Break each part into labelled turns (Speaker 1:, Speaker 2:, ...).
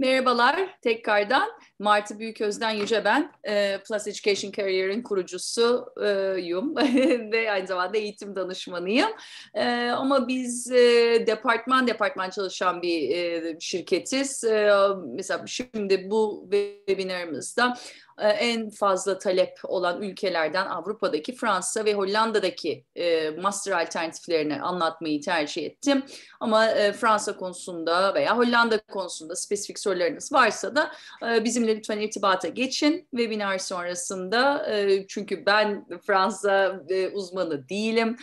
Speaker 1: Merhabalar tekrardan. Martı Büyüköz'den Yüce ben. E, Plus Education Career'in kurucusuyum ve aynı zamanda eğitim danışmanıyım. E, ama biz e, departman departman çalışan bir şirketiz. mesela şimdi bu webinarımızda e, en fazla talep olan ülkelerden Avrupa'daki Fransa ve Hollanda'daki e, master alternatiflerini anlatmayı tercih ettim. Ama e, Fransa konusunda veya Hollanda konusunda spesifik sorularınız varsa da bizimle lütfen irtibata geçin webinar sonrasında çünkü ben Fransa uzmanı değilim.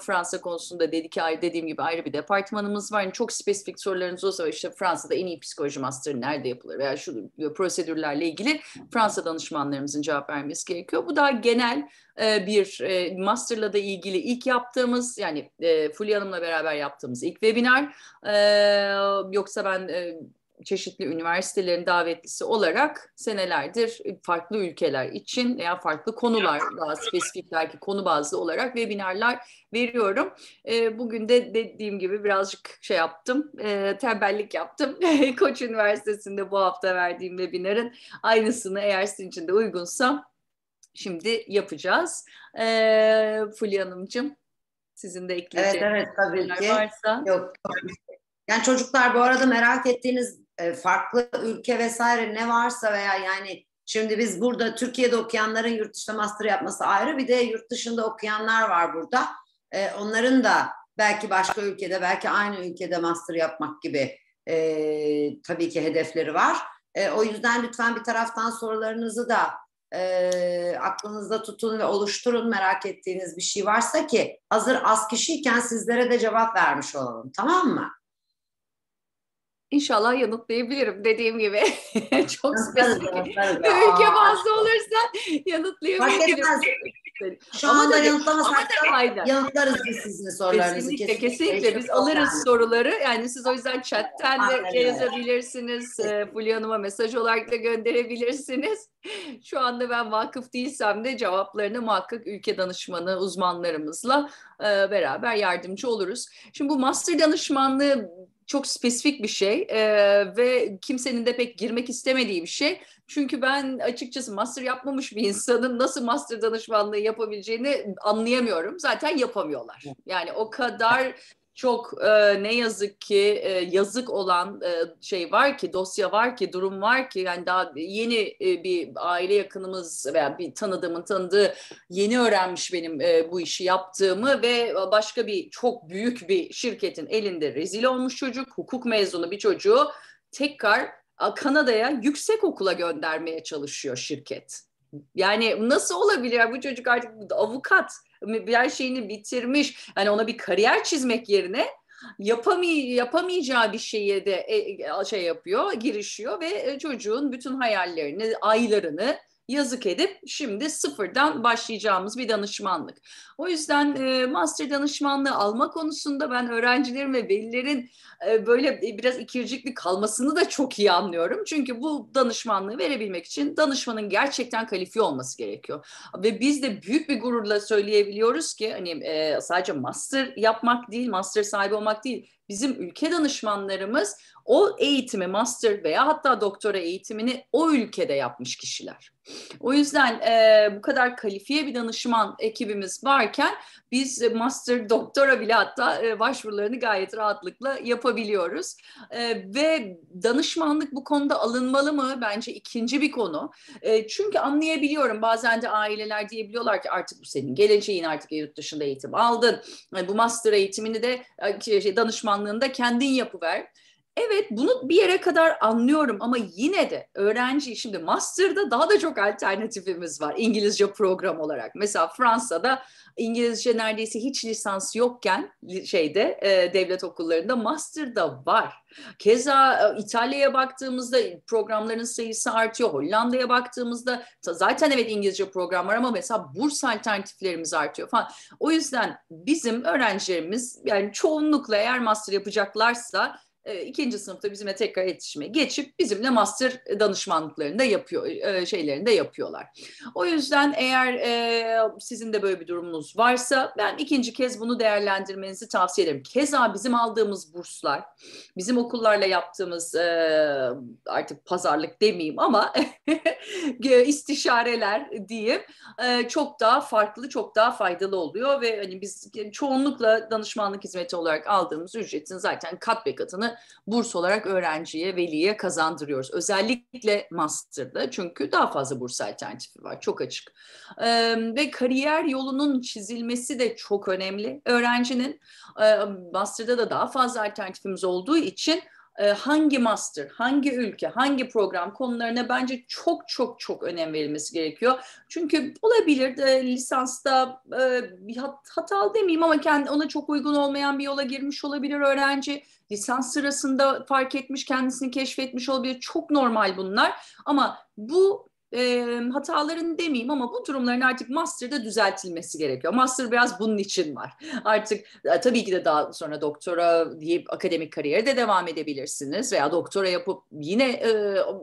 Speaker 1: Fransa konusunda dedik ki dediğim gibi ayrı bir departmanımız var. Yani çok spesifik sorularınız olsa işte Fransa'da en iyi psikoloji master nerede yapılır veya şu prosedürlerle ilgili Fransa danışmanlarımızın cevap vermesi gerekiyor. Bu daha genel e, bir e, master'la da ilgili ilk yaptığımız yani e, Fulya Hanım'la beraber yaptığımız ilk webinar. E, yoksa ben çeşitli üniversitelerin davetlisi olarak senelerdir farklı ülkeler için veya farklı konular daha spesifik belki konu bazlı olarak webinarlar veriyorum. Ee, bugün de dediğim gibi birazcık şey yaptım, e, tembellik yaptım. Koç Üniversitesi'nde bu hafta verdiğim webinarın aynısını eğer sizin için de uygunsa şimdi yapacağız. E, Fulya Hanımcığım sizin de ekleyeceğiniz evet, evet, tabii ki. varsa. yok.
Speaker 2: Yani çocuklar bu arada merak ettiğiniz e, farklı ülke vesaire ne varsa veya yani şimdi biz burada Türkiye'de okuyanların yurt dışında master yapması ayrı bir de yurt dışında okuyanlar var burada. E, onların da belki başka ülkede belki aynı ülkede master yapmak gibi e, tabii ki hedefleri var. E, o yüzden lütfen bir taraftan sorularınızı da e, aklınızda tutun ve oluşturun merak ettiğiniz bir şey varsa ki hazır az kişiyken sizlere de cevap vermiş olalım tamam mı?
Speaker 1: İnşallah yanıtlayabilirim dediğim gibi. Çok spesifik. Ülke bazlı olursa yanıtlayabilirim.
Speaker 2: Şu ama anda da, yanıtlamasak
Speaker 1: da yanıtlarız biz sizin sorularınızı. Kesinlikle, kesinlikle. kesinlikle. Biz alırız yani. soruları. Yani siz o yüzden chatten Aynen. de şey yazabilirsiniz. E, Fulya Hanım'a mesaj olarak da gönderebilirsiniz. Şu anda ben vakıf değilsem de cevaplarını muhakkak ülke danışmanı uzmanlarımızla e, beraber yardımcı oluruz. Şimdi bu master danışmanlığı çok spesifik bir şey e, ve kimsenin de pek girmek istemediği bir şey. Çünkü ben açıkçası master yapmamış bir insanın nasıl master danışmanlığı yapabileceğini anlayamıyorum. Zaten yapamıyorlar. Yani o kadar çok e, ne yazık ki e, yazık olan e, şey var ki dosya var ki durum var ki yani daha yeni e, bir aile yakınımız veya bir tanıdığımın tanıdığı yeni öğrenmiş benim e, bu işi yaptığımı ve başka bir çok büyük bir şirketin elinde rezil olmuş çocuk hukuk mezunu bir çocuğu tekrar Kanada'ya yüksek okula göndermeye çalışıyor şirket. Yani nasıl olabilir? bu çocuk artık avukat her şeyini bitirmiş. Yani ona bir kariyer çizmek yerine yapamay yapamayacağı bir şeye de e, e, şey yapıyor, girişiyor ve e, çocuğun bütün hayallerini, aylarını yazık edip şimdi sıfırdan başlayacağımız bir danışmanlık. O yüzden e, master danışmanlığı alma konusunda ben öğrencilerin ve velilerin e, böyle biraz ikircikli kalmasını da çok iyi anlıyorum. Çünkü bu danışmanlığı verebilmek için danışmanın gerçekten kalifiye olması gerekiyor. Ve biz de büyük bir gururla söyleyebiliyoruz ki hani e, sadece master yapmak değil, master sahibi olmak değil, bizim ülke danışmanlarımız o eğitimi master veya hatta doktora eğitimini o ülkede yapmış kişiler. O yüzden e, bu kadar kalifiye bir danışman ekibimiz varken biz master doktora bile hatta e, başvurularını gayet rahatlıkla yapabiliyoruz. E, ve danışmanlık bu konuda alınmalı mı? Bence ikinci bir konu. E, çünkü anlayabiliyorum bazen de aileler diyebiliyorlar ki artık bu senin geleceğin artık yurt dışında eğitim aldın. E, bu master eğitimini de e, şey, danışman danışmanlığında kendin yapıver. Evet bunu bir yere kadar anlıyorum ama yine de öğrenci şimdi master'da daha da çok alternatifimiz var İngilizce program olarak. Mesela Fransa'da İngilizce neredeyse hiç lisans yokken şeyde e, devlet okullarında master'da var. Keza e, İtalya'ya baktığımızda programların sayısı artıyor. Hollanda'ya baktığımızda zaten evet İngilizce program var ama mesela burs alternatiflerimiz artıyor falan. O yüzden bizim öğrencilerimiz yani çoğunlukla eğer master yapacaklarsa e, ikinci sınıfta bizimle tekrar iletişime geçip bizimle master danışmanlıklarında yapıyor, e, şeylerinde yapıyorlar. O yüzden eğer e, sizin de böyle bir durumunuz varsa ben ikinci kez bunu değerlendirmenizi tavsiye ederim. Keza bizim aldığımız burslar, bizim okullarla yaptığımız e, artık pazarlık demeyeyim ama istişareler diyeyim çok daha farklı, çok daha faydalı oluyor ve hani biz çoğunlukla danışmanlık hizmeti olarak aldığımız ücretin zaten kat be katını burs olarak öğrenciye, veliye kazandırıyoruz. Özellikle master'da çünkü daha fazla burs alternatifi var, çok açık. E, ve kariyer yolunun çizilmesi de çok önemli. Öğrencinin e, master'da da daha fazla alternatifimiz olduğu için e, hangi master, hangi ülke, hangi program konularına bence çok çok çok önem verilmesi gerekiyor. Çünkü olabilir de lisansta e, bir hat, hatalı demeyeyim ama kendi ona çok uygun olmayan bir yola girmiş olabilir öğrenci. Lisans sırasında fark etmiş, kendisini keşfetmiş olabilir. Çok normal bunlar. Ama bu e, hataların demeyeyim ama bu durumların artık master'da düzeltilmesi gerekiyor. Master biraz bunun için var. Artık e, tabii ki de daha sonra doktora diye akademik kariyere de devam edebilirsiniz veya doktora yapıp yine e,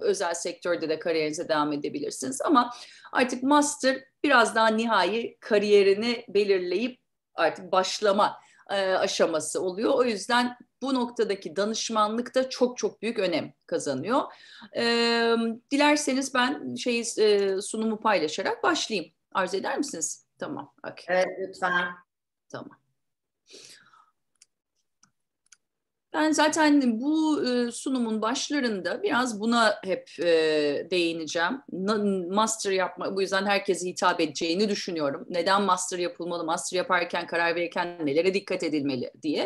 Speaker 1: özel sektörde de kariyerinize devam edebilirsiniz ama artık master biraz daha nihai kariyerini belirleyip artık başlama e, aşaması oluyor. O yüzden bu noktadaki danışmanlık da çok çok büyük önem kazanıyor. E, dilerseniz ben şey e, sunumu paylaşarak başlayayım. Arzu eder misiniz? Tamam. Okay. Evet lütfen. Tamam. Ben zaten bu e, sunumun başlarında biraz buna hep e, değineceğim. Master yapma, bu yüzden herkese hitap edeceğini düşünüyorum. Neden master yapılmalı, master yaparken karar verirken nelere dikkat edilmeli diye.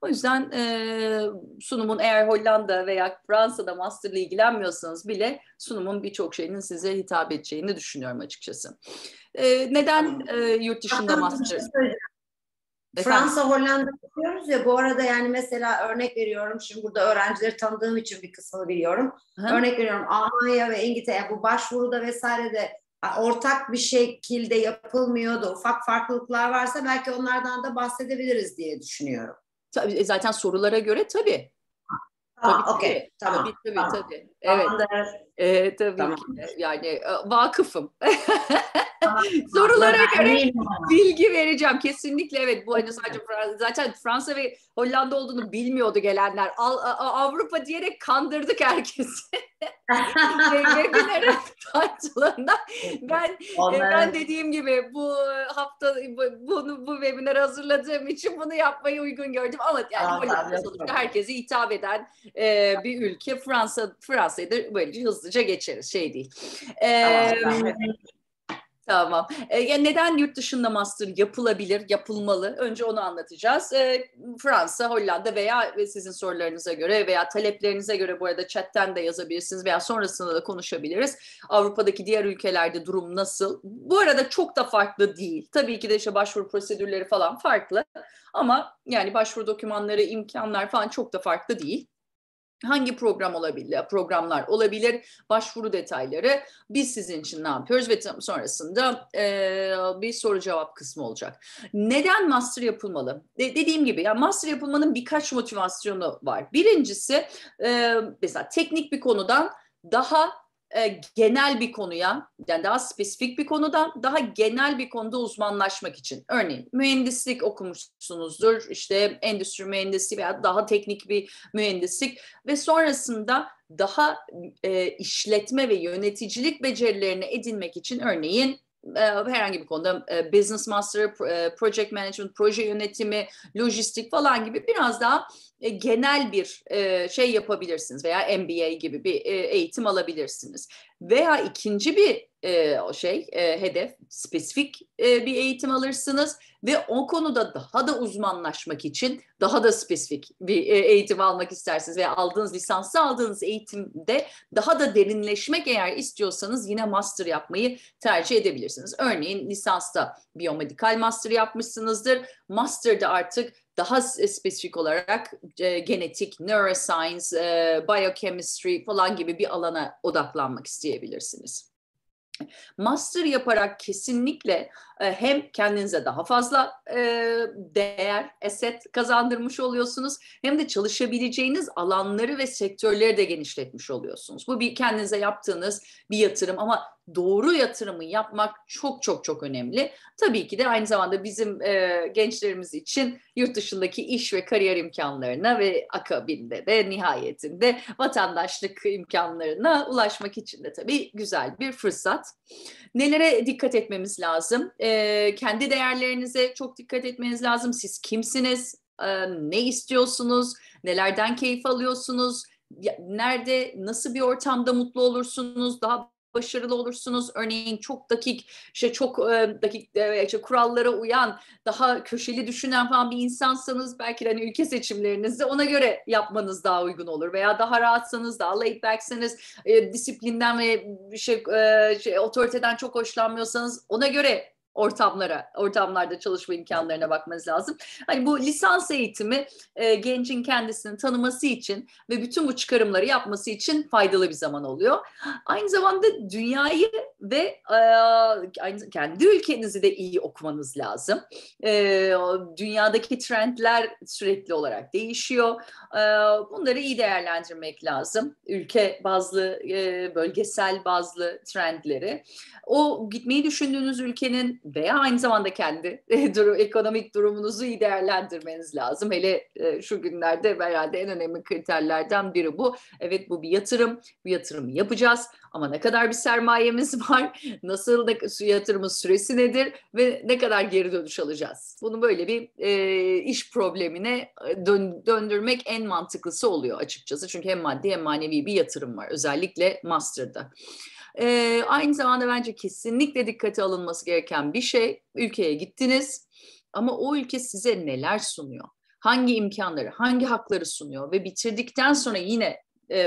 Speaker 1: O yüzden e, sunumun eğer Hollanda veya Fransa'da master ile ilgilenmiyorsanız bile sunumun birçok şeyinin size hitap edeceğini düşünüyorum açıkçası. neden yurt dışında master? Şey Fransa,
Speaker 2: Hollanda diyoruz ya bu arada yani mesela örnek veriyorum şimdi burada öğrencileri tanıdığım için bir kısmını biliyorum. Hı. Örnek veriyorum Almanya ve İngiltere bu başvuruda vesaire de ortak bir şekilde yapılmıyor da ufak farklılıklar varsa belki onlardan da bahsedebiliriz diye düşünüyorum. Tabii, e, zaten sorulara göre tabii.
Speaker 1: Ha, tabii, okay, tabii. tamam. Tabii, tabii, tamam. tabii. Evet. Tamamdır. E, tabii tamam. ki yani e, vakıfım. Sorulara ben göre bilgi vereceğim. Kesinlikle evet bu hani sadece Fransa, zaten Fransa ve Hollanda olduğunu bilmiyordu gelenler. Al, Avrupa diyerek kandırdık herkesi. Webinar'ın parçalarında ben Onları... E, ben dediğim gibi bu hafta bu, bunu bu webinarı hazırladığım için bunu yapmayı uygun gördüm ama yani Hollanda sonuçta herkese hitap eden e, bir ülke Fransa Fransa'dır böylece hızlı hızlıca geçeriz. Şey değil. tamam. Tamam. E, yani neden yurt dışında master yapılabilir, yapılmalı? Önce onu anlatacağız. E, Fransa, Hollanda veya sizin sorularınıza göre veya taleplerinize göre bu arada chatten de yazabilirsiniz veya sonrasında da konuşabiliriz. Avrupa'daki diğer ülkelerde durum nasıl? Bu arada çok da farklı değil. Tabii ki de işte başvuru prosedürleri falan farklı ama yani başvuru dokümanları, imkanlar falan çok da farklı değil. Hangi program olabilir, programlar olabilir, başvuru detayları biz sizin için ne yapıyoruz ve sonrasında e, bir soru cevap kısmı olacak. Neden master yapılmalı? De, dediğim gibi ya yani master yapılmanın birkaç motivasyonu var. Birincisi e, mesela teknik bir konudan daha e, genel bir konuya, yani daha spesifik bir konuda, daha genel bir konuda uzmanlaşmak için. Örneğin mühendislik okumuşsunuzdur, işte endüstri mühendisi veya daha teknik bir mühendislik ve sonrasında daha e, işletme ve yöneticilik becerilerini edinmek için örneğin herhangi bir konuda business master, project management, proje yönetimi, lojistik falan gibi biraz daha genel bir şey yapabilirsiniz veya MBA gibi bir eğitim alabilirsiniz veya ikinci bir e, şey e, hedef spesifik e, bir eğitim alırsınız ve o konuda daha da uzmanlaşmak için daha da spesifik bir e, eğitim almak istersiniz veya aldığınız lisansı aldığınız eğitimde daha da derinleşmek eğer istiyorsanız yine master yapmayı tercih edebilirsiniz. Örneğin lisansta biyomedikal master yapmışsınızdır. Master'da artık daha spesifik olarak e, genetik, neuroscience, e, biochemistry falan gibi bir alana odaklanmak isteyebilirsiniz. Master yaparak kesinlikle e, hem kendinize daha fazla e, değer, eset kazandırmış oluyorsunuz hem de çalışabileceğiniz alanları ve sektörleri de genişletmiş oluyorsunuz. Bu bir kendinize yaptığınız bir yatırım ama doğru yatırımı yapmak çok çok çok önemli. Tabii ki de aynı zamanda bizim e, gençlerimiz için yurt dışındaki iş ve kariyer imkanlarına ve akabinde de nihayetinde vatandaşlık imkanlarına ulaşmak için de tabii güzel bir fırsat. Nelere dikkat etmemiz lazım? E, ee, kendi değerlerinize çok dikkat etmeniz lazım. Siz kimsiniz? Ee, ne istiyorsunuz? Nelerden keyif alıyorsunuz? Nerede, nasıl bir ortamda mutlu olursunuz? Daha başarılı olursunuz. Örneğin çok dakik, işte çok e, dakik e, işte kurallara uyan, daha köşeli düşünen falan bir insansanız belki hani ülke seçimlerinizi ona göre yapmanız daha uygun olur. Veya daha rahatsanız, daha laid backseniz, e, disiplinden ve şey, e, şey, otoriteden çok hoşlanmıyorsanız ona göre ortamlara, ortamlarda çalışma imkanlarına bakmanız lazım. Hani bu lisans eğitimi e, gencin kendisini tanıması için ve bütün bu çıkarımları yapması için faydalı bir zaman oluyor. Aynı zamanda dünyayı ve e, kendi ülkenizi de iyi okumanız lazım. E, dünyadaki trendler sürekli olarak değişiyor. E, bunları iyi değerlendirmek lazım. Ülke bazlı, e, bölgesel bazlı trendleri. O gitmeyi düşündüğünüz ülkenin veya aynı zamanda kendi e, durum, ekonomik durumunuzu iyi değerlendirmeniz lazım. Hele e, şu günlerde herhalde en önemli kriterlerden biri bu. Evet bu bir yatırım, bu yatırımı yapacağız ama ne kadar bir sermayemiz var, nasıl ne, yatırımın süresi nedir ve ne kadar geri dönüş alacağız? Bunu böyle bir e, iş problemine e, dön, döndürmek en mantıklısı oluyor açıkçası. Çünkü hem maddi hem manevi bir yatırım var özellikle master'da. E, aynı zamanda bence kesinlikle dikkate alınması gereken bir şey. Ülkeye gittiniz ama o ülke size neler sunuyor? Hangi imkanları, hangi hakları sunuyor? Ve bitirdikten sonra yine e,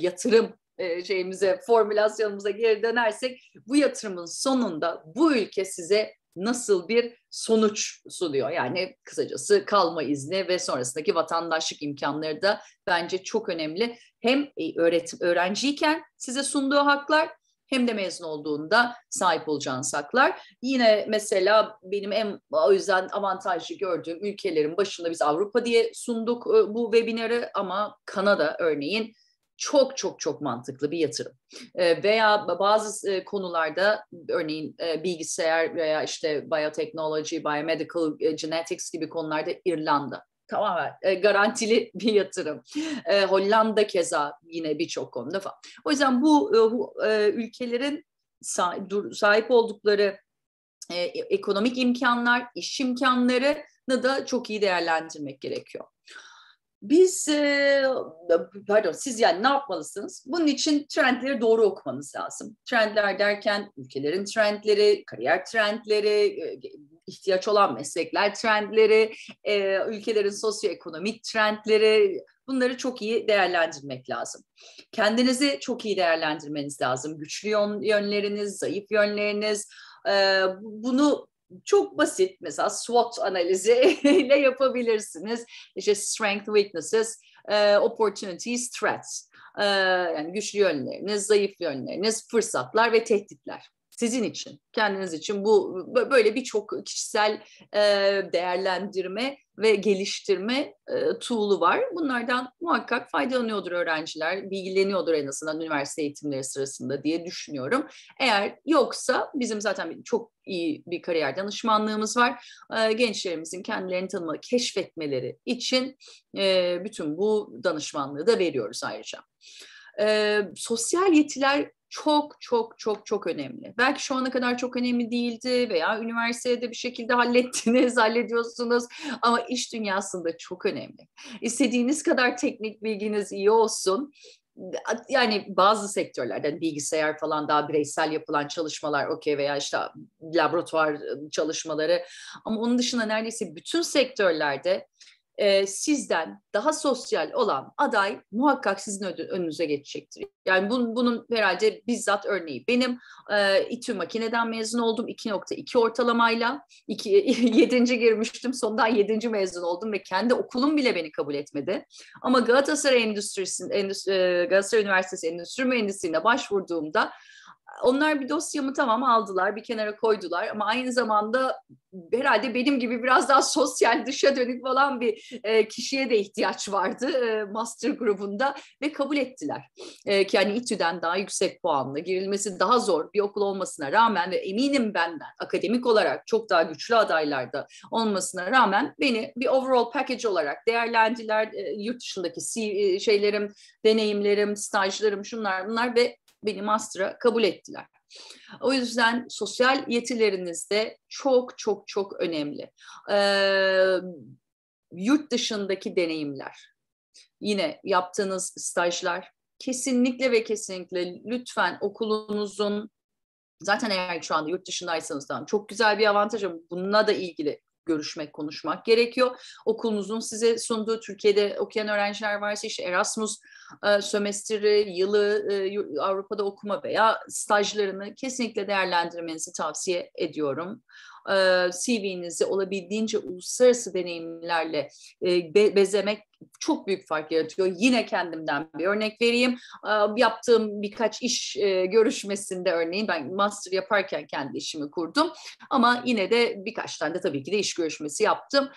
Speaker 1: yatırım e, şeyimize, formülasyonumuza geri dönersek bu yatırımın sonunda bu ülke size nasıl bir sonuç sunuyor. Yani kısacası kalma izni ve sonrasındaki vatandaşlık imkanları da bence çok önemli. Hem e, öğretim öğrenciyken size sunduğu haklar hem de mezun olduğunda sahip olacağın saklar. Yine mesela benim en o yüzden avantajlı gördüğüm ülkelerin başında biz Avrupa diye sunduk e, bu webinarı ama Kanada örneğin çok çok çok mantıklı bir yatırım. E, veya bazı e, konularda örneğin bilgisayar veya işte biyoteknoloji, biomedical, genetics gibi konularda İrlanda tamamen e, garantili bir yatırım. E, Hollanda keza yine birçok konuda falan. O yüzden bu, e, e, ülkelerin sahip, sahip oldukları e, e, ekonomik imkanlar, iş imkanlarını da çok iyi değerlendirmek gerekiyor. Biz, e, pardon siz yani ne yapmalısınız? Bunun için trendleri doğru okumanız lazım. Trendler derken ülkelerin trendleri, kariyer trendleri, e, ihtiyaç olan meslekler trendleri, e, ülkelerin sosyoekonomik trendleri bunları çok iyi değerlendirmek lazım. Kendinizi çok iyi değerlendirmeniz lazım. Güçlü yönleriniz, zayıf yönleriniz e, bunu çok basit mesela SWOT analizi ile yapabilirsiniz. İşte strength, weaknesses, e, opportunities, threats. E, yani güçlü yönleriniz, zayıf yönleriniz, fırsatlar ve tehditler sizin için, kendiniz için bu böyle birçok kişisel e, değerlendirme ve geliştirme e, tool'u var. Bunlardan muhakkak faydalanıyordur öğrenciler, bilgileniyordur en azından üniversite eğitimleri sırasında diye düşünüyorum. Eğer yoksa bizim zaten çok iyi bir kariyer danışmanlığımız var. E, gençlerimizin kendilerini tanıma, keşfetmeleri için e, bütün bu danışmanlığı da veriyoruz ayrıca. E, sosyal yetiler çok çok çok çok önemli. Belki şu ana kadar çok önemli değildi veya üniversitede bir şekilde hallettiniz, hallediyorsunuz ama iş dünyasında çok önemli. İstediğiniz kadar teknik bilginiz iyi olsun. Yani bazı sektörlerden hani bilgisayar falan daha bireysel yapılan çalışmalar okey veya işte laboratuvar ıı, çalışmaları ama onun dışında neredeyse bütün sektörlerde e, sizden daha sosyal olan aday muhakkak sizin önünüze geçecektir. Yani bun, bunun herhalde bizzat örneği. Benim e, İTÜ makineden mezun oldum 2.2 ortalamayla. 2, 7. girmiştim sondan 7. mezun oldum ve kendi okulum bile beni kabul etmedi. Ama Galatasaray Endüstrisi, Endüstri, e, Galatasaray Üniversitesi Endüstri Mühendisliğine başvurduğumda onlar bir dosyamı tamam aldılar, bir kenara koydular ama aynı zamanda herhalde benim gibi biraz daha sosyal dışa dönük falan bir e, kişiye de ihtiyaç vardı e, master grubunda ve kabul ettiler. E, yani İTÜ'den daha yüksek puanla girilmesi daha zor bir okul olmasına rağmen ve eminim benden akademik olarak çok daha güçlü adaylarda olmasına rağmen beni bir overall package olarak değerlendiler. E, yurt dışındaki C, e, şeylerim, deneyimlerim, stajlarım şunlar bunlar ve beni master'a kabul ettiler. O yüzden sosyal yetileriniz de çok çok çok önemli. Ee, yurt dışındaki deneyimler, yine yaptığınız stajlar kesinlikle ve kesinlikle lütfen okulunuzun zaten eğer şu anda yurt dışındaysanız da çok güzel bir avantajım bununla da ilgili görüşmek, konuşmak gerekiyor. Okulunuzun size sunduğu Türkiye'de okuyan öğrenciler varsa işte Erasmus e, sömestri, yılı e, Avrupa'da okuma veya stajlarını kesinlikle değerlendirmenizi tavsiye ediyorum. CV'nizi olabildiğince uluslararası deneyimlerle e, bezemek çok büyük fark yaratıyor. Yine kendimden bir örnek vereyim. yaptığım birkaç iş görüşmesinde örneğin ben master yaparken kendi işimi kurdum. Ama yine de birkaç tane de tabii ki de iş görüşmesi yaptım.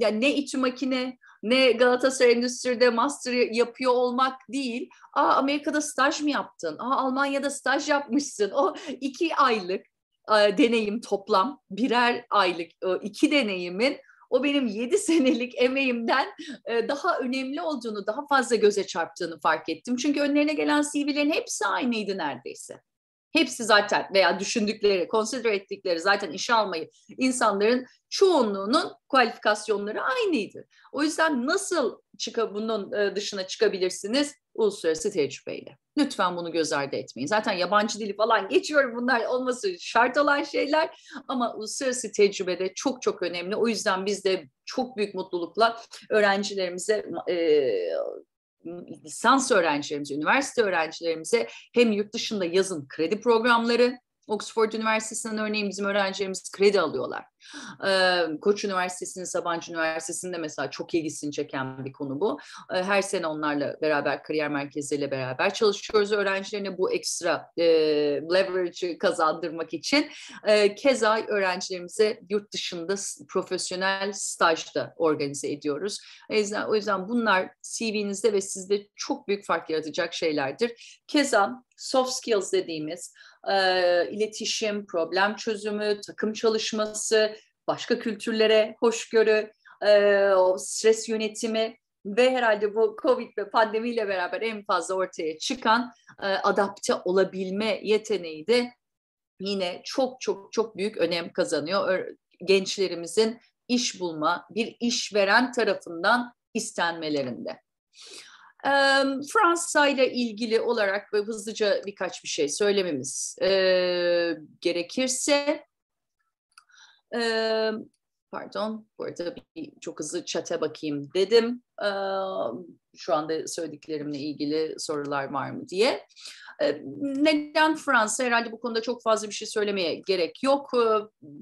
Speaker 1: yani ne içi makine ne Galatasaray Endüstri'de master yapıyor olmak değil. Aa Amerika'da staj mı yaptın? Aa Almanya'da staj yapmışsın. O iki aylık e, deneyim toplam birer aylık e, iki deneyimin o benim yedi senelik emeğimden e, daha önemli olduğunu, daha fazla göze çarptığını fark ettim. Çünkü önlerine gelen CV'lerin hepsi aynıydı neredeyse. Hepsi zaten veya düşündükleri, consider ettikleri zaten işe almayı insanların çoğunluğunun kualifikasyonları aynıydı. O yüzden nasıl çıka, bunun e, dışına çıkabilirsiniz? Uluslararası tecrübeyle. Lütfen bunu göz ardı etmeyin. Zaten yabancı dili falan geçiyorum bunlar olması şart olan şeyler ama uluslararası tecrübede çok çok önemli. O yüzden biz de çok büyük mutlulukla öğrencilerimize e, lisans öğrencilerimize, üniversite öğrencilerimize hem yurt dışında yazın kredi programları Oxford Üniversitesi'nden örneğin bizim öğrencilerimiz kredi alıyorlar. Koç Üniversitesi'nin, Sabancı Üniversitesi'nde mesela çok ilgisini çeken bir konu bu. her sene onlarla beraber, kariyer merkeziyle beraber çalışıyoruz. Öğrencilerine bu ekstra e, leverage'ı kazandırmak için. keza öğrencilerimize yurt dışında profesyonel stajda organize ediyoruz. o yüzden bunlar CV'nizde ve sizde çok büyük fark yaratacak şeylerdir. Keza soft skills dediğimiz e, iletişim, problem çözümü, takım çalışması, başka kültürlere hoşgörü, e, o stres yönetimi ve herhalde bu Covid ve pandemiyle beraber en fazla ortaya çıkan e, adapte olabilme yeteneği de yine çok çok çok büyük önem kazanıyor. Gençlerimizin iş bulma, bir iş veren tarafından istenmelerinde. Fransa ile ilgili olarak ve hızlıca birkaç bir şey söylememiz gerekirse pardon burada bir çok hızlı çete bakayım dedim. Ee, şu anda söylediklerimle ilgili sorular var mı diye. neden Fransa? Herhalde bu konuda çok fazla bir şey söylemeye gerek yok.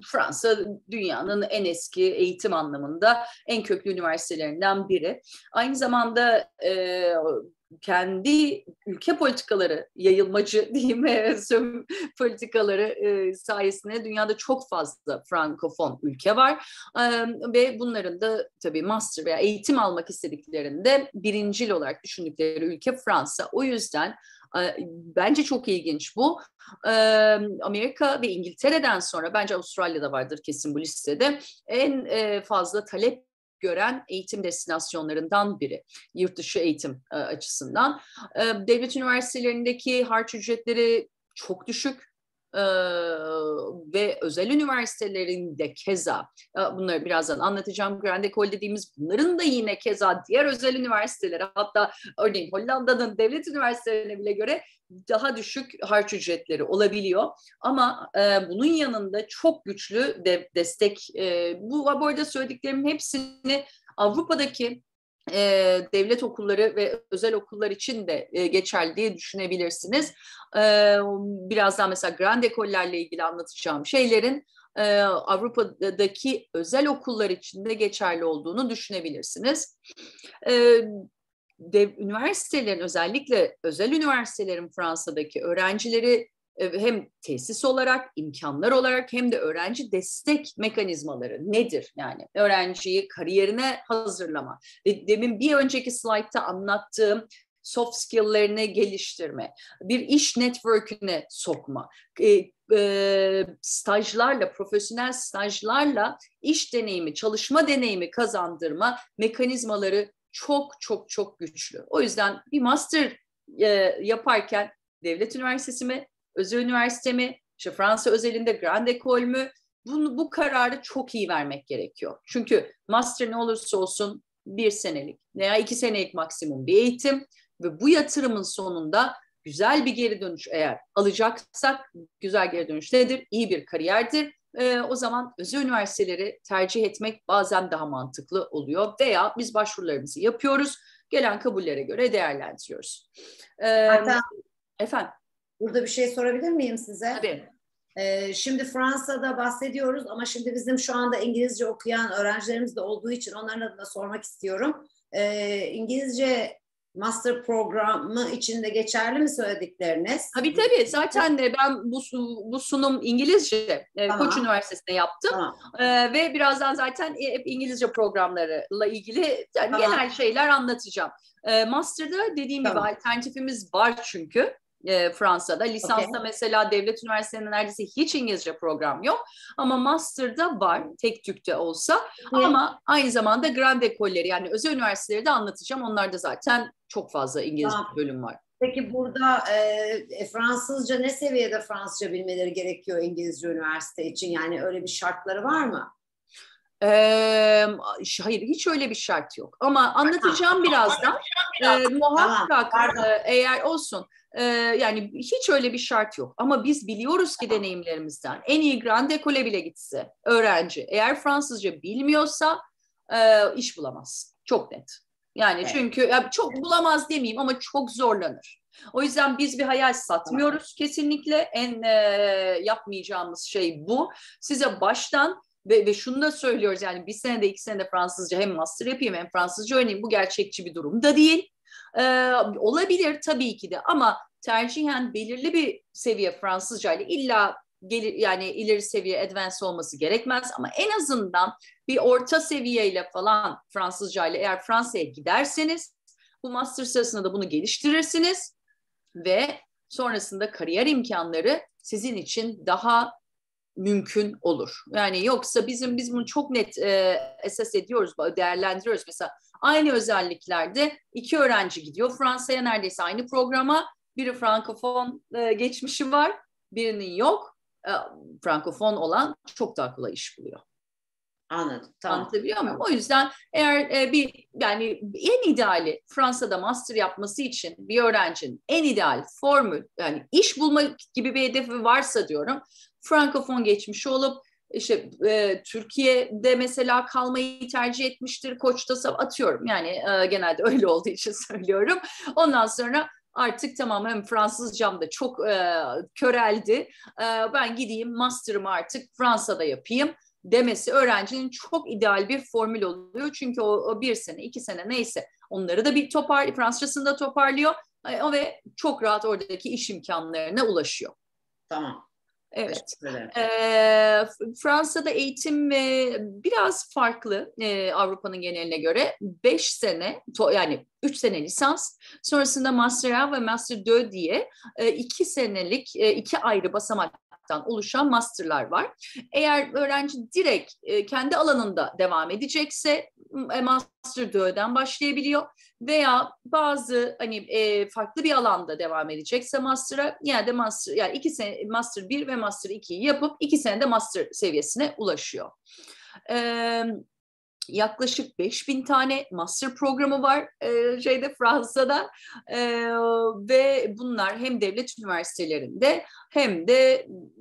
Speaker 1: Fransa dünyanın en eski eğitim anlamında en köklü üniversitelerinden biri. Aynı zamanda kendi ülke politikaları, yayılmacı diyeyim söm politikaları e, sayesinde dünyada çok fazla frankofon ülke var. ve bunların da tabii master veya eğitim almak istediklerinde birincil olarak düşündükleri ülke Fransa. O yüzden e, Bence çok ilginç bu. Amerika ve İngiltere'den sonra bence Avustralya'da vardır kesin bu listede en e, fazla talep gören eğitim destinasyonlarından biri yurt dışı eğitim e, açısından. E, devlet üniversitelerindeki harç ücretleri çok düşük. Ee, ve özel üniversitelerinde keza e, bunları birazdan anlatacağım Grand Ecole dediğimiz bunların da yine keza diğer özel üniversitelere hatta örneğin Hollanda'nın devlet üniversitelerine bile göre daha düşük harç ücretleri olabiliyor. Ama e, bunun yanında çok güçlü de, destek. E, bu, bu arada söylediklerimin hepsini Avrupa'daki e, devlet okulları ve özel okullar için de e, geçerli diye düşünebilirsiniz. E, birazdan mesela grand ekollerle ilgili anlatacağım şeylerin e, Avrupa'daki özel okullar için de geçerli olduğunu düşünebilirsiniz. E, dev, üniversitelerin özellikle özel üniversitelerin Fransa'daki öğrencileri e, hem tesis olarak, imkanlar olarak hem de öğrenci destek mekanizmaları nedir? Yani öğrenciyi kariyerine hazırlama. Demin bir önceki slaytta anlattığım soft skill'lerini geliştirme, bir iş network'üne sokma, e, e, stajlarla, profesyonel stajlarla iş deneyimi, çalışma deneyimi kazandırma mekanizmaları çok çok çok güçlü. O yüzden bir master e, yaparken devlet üniversitesi mi, özel üniversite mi, işte Fransa özelinde Grand Ecole mü? Bunu, bu kararı çok iyi vermek gerekiyor. Çünkü master ne olursa olsun bir senelik veya iki senelik maksimum bir eğitim ve bu yatırımın sonunda güzel bir geri dönüş eğer alacaksak güzel geri dönüş nedir? İyi bir kariyerdir e, o zaman özel üniversiteleri tercih etmek bazen daha mantıklı oluyor veya biz başvurularımızı yapıyoruz gelen kabullere göre değerlendiriyoruz. E, Hatta efendim. Burada bir şey sorabilir miyim
Speaker 2: size? Tabii. Ee, şimdi Fransa'da bahsediyoruz ama şimdi bizim şu anda İngilizce okuyan öğrencilerimiz de olduğu için onların adına sormak istiyorum. İngilizce master programı içinde geçerli mi söyledikleriniz? Tabii tabii. Zaten e,
Speaker 1: ben bu, bu sunum İngilizce e, tamam. Koç Üniversitesi'nde yaptım. Tamam. Ee, ve birazdan zaten e, hep İngilizce programlarıyla ilgili yani tamam. genel şeyler anlatacağım. Ee, master'da dediğim tamam. gibi alternatifimiz var çünkü e, Fransa'da. Lisansta okay. mesela devlet üniversitelerinde neredeyse hiç İngilizce program yok. Ama master'da var tek tükte olsa. Evet. Ama aynı zamanda grand ekolleri yani özel üniversiteleri de anlatacağım. Onlarda zaten çok fazla İngilizce tamam. bölüm var. Peki burada e, e, Fransızca ne seviyede
Speaker 2: Fransızca bilmeleri gerekiyor İngilizce üniversite için? Yani öyle bir şartları var mı?
Speaker 1: Ee, hayır hiç öyle bir şart yok ama anlatacağım birazdan ee, muhakkak tamam, eğer olsun ee, yani hiç öyle bir şart yok. Ama biz biliyoruz ki deneyimlerimizden en iyi grand Ecole bile gitse öğrenci eğer Fransızca bilmiyorsa e, iş bulamaz. Çok net. Yani evet. çünkü ya çok bulamaz demeyeyim ama çok zorlanır. O yüzden biz bir hayal satmıyoruz kesinlikle. En e, yapmayacağımız şey bu. Size baştan ve, ve şunu da söylüyoruz yani bir senede iki senede Fransızca hem master yapayım hem Fransızca öğreneyim bu gerçekçi bir durum da değil. Ee, olabilir tabii ki de ama tercihen belirli bir seviye Fransızca ile illa gelir yani ileri seviye advance olması gerekmez ama en azından bir orta seviye ile falan Fransızca ile eğer Fransa'ya giderseniz bu master sırasında da bunu geliştirirsiniz ve sonrasında kariyer imkanları sizin için daha mümkün olur. Yani yoksa bizim biz bunu çok net e, esas ediyoruz, değerlendiriyoruz. Mesela aynı özelliklerde iki öğrenci gidiyor Fransa'ya neredeyse aynı programa. Biri frankofon e, geçmişi var, birinin yok. E, frankofon olan çok daha kolay iş buluyor. Anladım. Tamam. Anlatabiliyor muyum? O yüzden eğer e, bir yani en ideali Fransa'da master yapması için bir öğrencinin en ideal formül yani iş bulmak gibi bir hedefi varsa diyorum Frankofon geçmiş olup işte e, Türkiye'de mesela kalmayı tercih etmiştir. Koç'ta atıyorum yani e, genelde öyle olduğu için söylüyorum. Ondan sonra artık tamam hem Fransızcam da çok e, köreldi. E, ben gideyim master'ımı artık Fransa'da yapayım demesi öğrencinin çok ideal bir formül oluyor. Çünkü o, o bir sene, iki sene neyse onları da bir topar, Fransızcasını toparlıyor e, ve çok rahat oradaki iş imkanlarına ulaşıyor. Tamam. Evet. E, Fransa'da eğitim e, biraz farklı e, Avrupa'nın geneline göre. 5 sene to, yani 3 sene lisans sonrasında master A ve master 2 diye 2 e, senelik 2 e, iki ayrı basamak kaynaktan oluşan masterlar var. Eğer öğrenci direkt e, kendi alanında devam edecekse e, master 2'den başlayabiliyor veya bazı hani e, farklı bir alanda devam edecekse master'a yani de master yani iki sene master 1 ve master 2'yi yapıp iki senede master seviyesine ulaşıyor. Ee, yaklaşık 5000 tane master programı var e, şeyde Fransa'da e, ve bunlar hem devlet üniversitelerinde hem de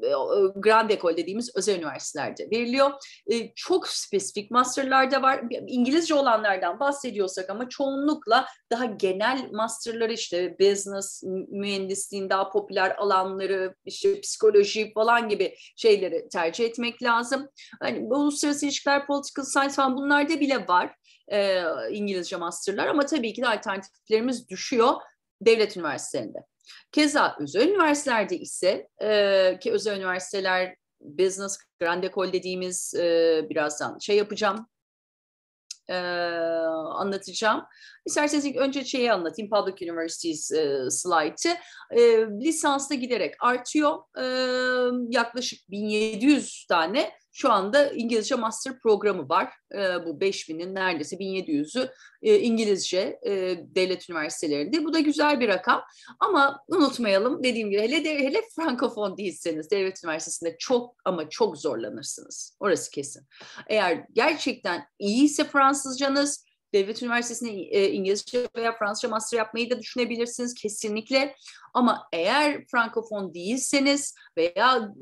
Speaker 1: e, e Grand Ecole dediğimiz özel üniversitelerde veriliyor. E, çok spesifik masterlar da var. İngilizce olanlardan bahsediyorsak ama çoğunlukla daha genel masterları işte business, mühendisliğin daha popüler alanları, işte psikoloji falan gibi şeyleri tercih etmek lazım. Hani uluslararası ilişkiler, political science falan bunlar Onlarda bile var e, İngilizce masterlar ama tabii ki de alternatiflerimiz düşüyor devlet üniversitelerinde. Keza özel üniversitelerde ise e, ki özel üniversiteler business grand école dediğimiz e, birazdan şey yapacağım e, anlatacağım. İsterseniz ilk önce şeyi anlatayım. Public Universities e, slide'ı. E, lisansta giderek artıyor. E, yaklaşık 1700 tane şu anda İngilizce master programı var. E, bu 5000'in neredeyse 1700'ü e, İngilizce e, devlet üniversitelerinde. Bu da güzel bir rakam. Ama unutmayalım dediğim gibi hele de, hele frankofon değilseniz devlet üniversitesinde çok ama çok zorlanırsınız. Orası kesin. Eğer gerçekten iyiyse Fransızcanız, Devlet üniversitesine e, İngilizce veya Fransızca master yapmayı da düşünebilirsiniz kesinlikle. Ama eğer frankofon değilseniz veya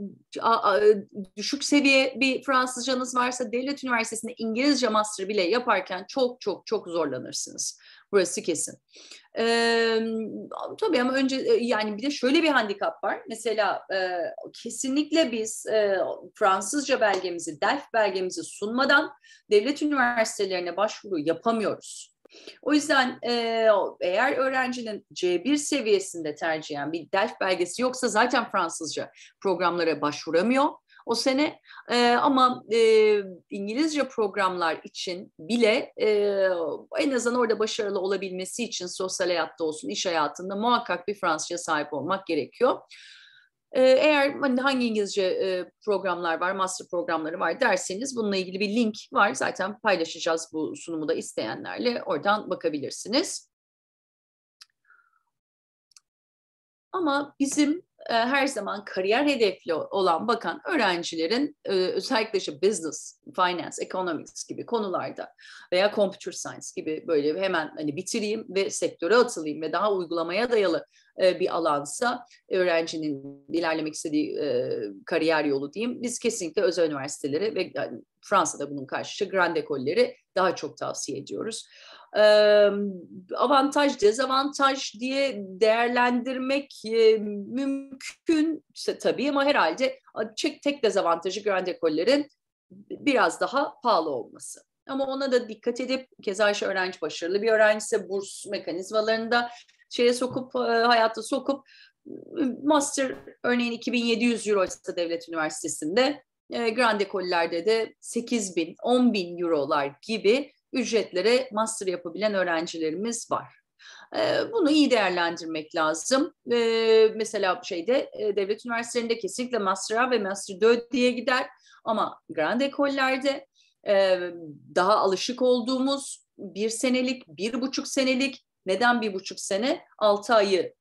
Speaker 1: düşük seviye bir Fransızcanız varsa devlet üniversitesinde İngilizce master bile yaparken çok çok çok zorlanırsınız. Burası kesin. Ee, tabii ama önce e, yani bir de şöyle bir handikap var. Mesela e, kesinlikle biz e, Fransızca belgemizi, DELF belgemizi sunmadan devlet üniversitelerine başvuru yapamıyoruz. O yüzden e, eğer öğrencinin C1 seviyesinde tercihen bir DELF belgesi yoksa zaten Fransızca programlara başvuramıyor o sene e, ama e, İngilizce programlar için bile e, en azından orada başarılı olabilmesi için sosyal hayatta olsun, iş hayatında muhakkak bir Fransızca sahip olmak gerekiyor. E, eğer hani hangi İngilizce e, programlar var, master programları var derseniz bununla ilgili bir link var. Zaten paylaşacağız bu sunumu da isteyenlerle. Oradan bakabilirsiniz. Ama bizim e, her zaman kariyer hedefli olan bakan öğrencilerin e, özellikle işte business, finance, economics gibi konularda veya computer science gibi böyle hemen hani bitireyim ve sektöre atılayım ve daha uygulamaya dayalı e, bir alansa öğrencinin ilerlemek istediği kariyer yolu diyeyim. Biz kesinlikle özel üniversiteleri ve Fransa'da bunun karşılığı grand ekolleri daha çok tavsiye ediyoruz avantaj dezavantaj diye değerlendirmek mümkün tabii ama herhalde tek dezavantajı Grand Ecolle'lerin biraz daha pahalı olması. Ama ona da dikkat edip keza işte öğrenci başarılı bir öğrenciyse burs mekanizmalarını da şeye sokup hayata sokup master örneğin 2700 euro ise devlet üniversitesinde Grand Ecolle'lerde de 8000 bin, 10 bin eurolar gibi ücretlere master yapabilen öğrencilerimiz var. Ee, bunu iyi değerlendirmek lazım. Ee, mesela şeyde e, devlet üniversitelerinde kesinlikle master'a ve master 4 diye gider. Ama grand ekollerde e, daha alışık olduğumuz bir senelik, bir buçuk senelik, neden bir buçuk sene? Altı ayı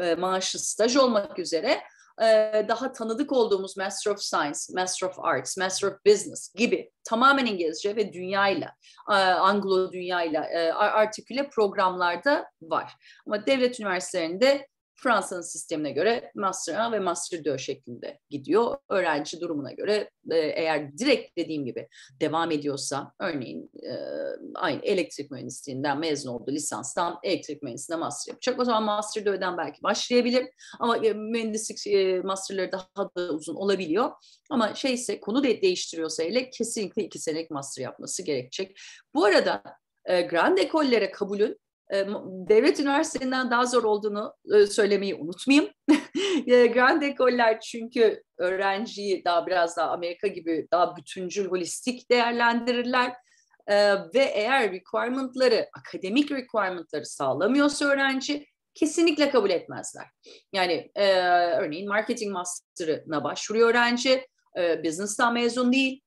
Speaker 1: e, maaşı staj olmak üzere e, daha tanıdık olduğumuz Master of Science, Master of Arts, Master of Business gibi tamamen İngilizce ve dünyayla, e, Anglo dünyayla e, artiküle programlarda var. Ama devlet üniversitelerinde Fransa'nın sistemine göre Master A ve Master 2 şeklinde gidiyor. Öğrenci durumuna göre e, eğer direkt dediğim gibi devam ediyorsa örneğin e, aynı elektrik mühendisliğinden mezun oldu lisanstan elektrik mühendisliğine master yapacak. O zaman Master 4'den belki başlayabilir ama e, mühendislik masterları daha da uzun olabiliyor. Ama şeyse konu de değiştiriyorsa ile kesinlikle iki senelik master yapması gerekecek. Bu arada Grand ekollere kabulün e, devlet üniversitelerinden daha zor olduğunu e, söylemeyi unutmayayım. Grand e, ekoller çünkü öğrenciyi daha biraz daha Amerika gibi daha bütüncül, holistik değerlendirirler. ve eğer requirement'ları, akademik requirement'ları sağlamıyorsa öğrenci kesinlikle kabul etmezler. Yani örneğin marketing master'ına başvuruyor öğrenci, e, business'tan mezun değil,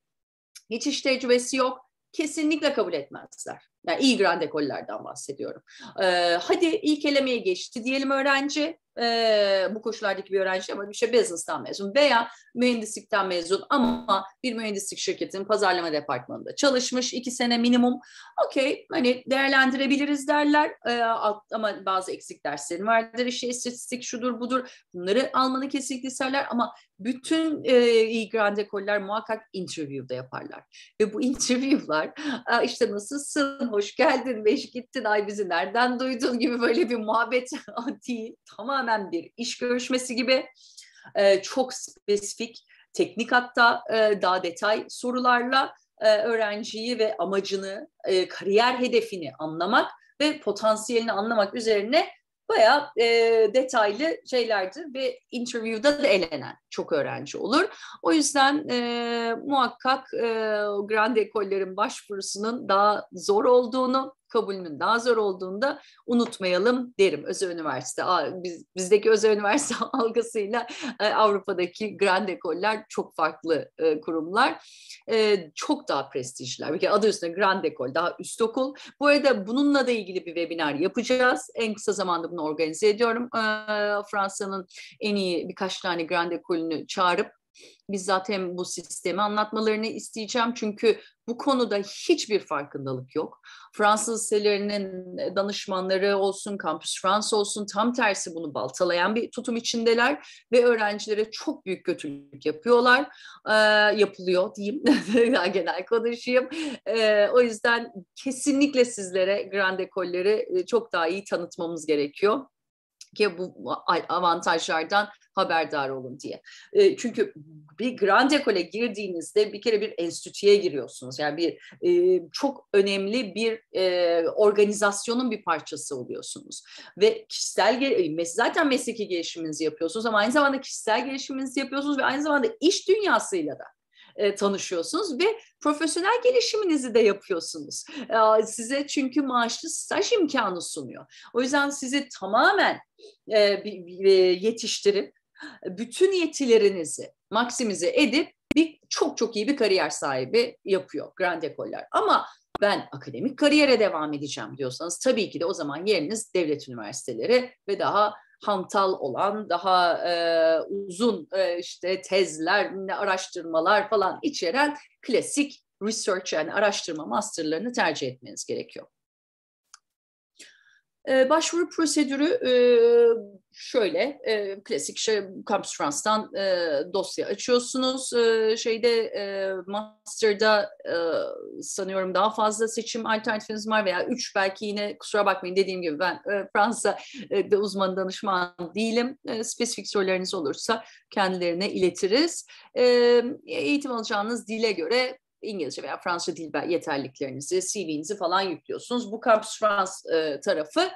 Speaker 1: hiç iş tecrübesi yok, kesinlikle kabul etmezler. Yani iyi grand ekollerden bahsediyorum. Ee, hadi ilk elemeye geçti diyelim öğrenci e, bu koşullardaki bir öğrenci ama bir şey business'tan mezun veya mühendislikten mezun ama bir mühendislik şirketinin pazarlama departmanında çalışmış iki sene minimum okey hani değerlendirebiliriz derler e, alt, ama bazı eksik derslerin vardır işte istatistik şudur budur bunları almanı kesinlikle isterler ama bütün e, iyi grand ekoller muhakkak interview'da yaparlar ve bu interview'lar e, işte nasılsın hoş geldin beş gittin ay bizi nereden duydun gibi böyle bir muhabbet değil tamam tamamen bir iş görüşmesi gibi e, çok spesifik teknik hatta e, daha detay sorularla e, öğrenciyi ve amacını, e, kariyer hedefini anlamak ve potansiyelini anlamak üzerine bayağı e, detaylı şeylerdi ve interview'da da elenen çok öğrenci olur. O yüzden e, muhakkak e, grand ekollerin başvurusunun daha zor olduğunu kabulünün daha zor olduğunda unutmayalım derim. Özel üniversite, biz, bizdeki özel üniversite algısıyla e, Avrupa'daki grand ekoller çok farklı e, kurumlar. E, çok daha prestijler. Bir kere adı üstünde grand ekol, daha üst okul. Bu arada bununla da ilgili bir webinar yapacağız. En kısa zamanda bunu organize ediyorum. Fransa'nın en iyi birkaç tane grand ekolünü çağırıp bizzat hem bu sistemi anlatmalarını isteyeceğim. Çünkü bu konuda hiçbir farkındalık yok. Fransız liselerinin e, danışmanları olsun, Campus France olsun tam tersi bunu baltalayan bir tutum içindeler ve öğrencilere çok büyük kötülük yapıyorlar. E, yapılıyor diyeyim. Genel konuşayım. E, o yüzden kesinlikle sizlere Grand Ecolle'leri e, çok daha iyi tanıtmamız gerekiyor ki bu avantajlardan haberdar olun diye. E, çünkü bir Grand Ecole'e girdiğinizde bir kere bir enstitüye giriyorsunuz. Yani bir e, çok önemli bir e, organizasyonun bir parçası oluyorsunuz. Ve kişisel e, zaten mesleki gelişiminizi yapıyorsunuz ama aynı zamanda kişisel gelişiminizi yapıyorsunuz ve aynı zamanda iş dünyasıyla da e, tanışıyorsunuz ve profesyonel gelişiminizi de yapıyorsunuz. E, size çünkü maaşlı staj imkanı sunuyor. O yüzden sizi tamamen e, e, yetiştirip bütün yetilerinizi maksimize edip bir çok çok iyi bir kariyer sahibi yapıyor Grand Ecoller. Ama ben akademik kariyere devam edeceğim diyorsanız tabii ki de o zaman yeriniz devlet üniversiteleri ve daha hantal olan, daha e, uzun e, işte tezler, araştırmalar falan içeren klasik research yani araştırma masterlarını tercih etmeniz gerekiyor. Ee, başvuru prosedürü e, şöyle, e, klasik şey, Campus France'dan e, dosya açıyorsunuz. şeyde Master'da sanıyorum daha fazla seçim alternatifiniz var veya üç belki yine kusura bakmayın dediğim gibi ben Fransa'da uzman danışman değilim. spesifik sorularınız olursa kendilerine iletiriz. eğitim alacağınız dile göre İngilizce veya Fransızca dil yeterliklerinizi, CV'nizi falan yüklüyorsunuz. Bu Campus France e, tarafı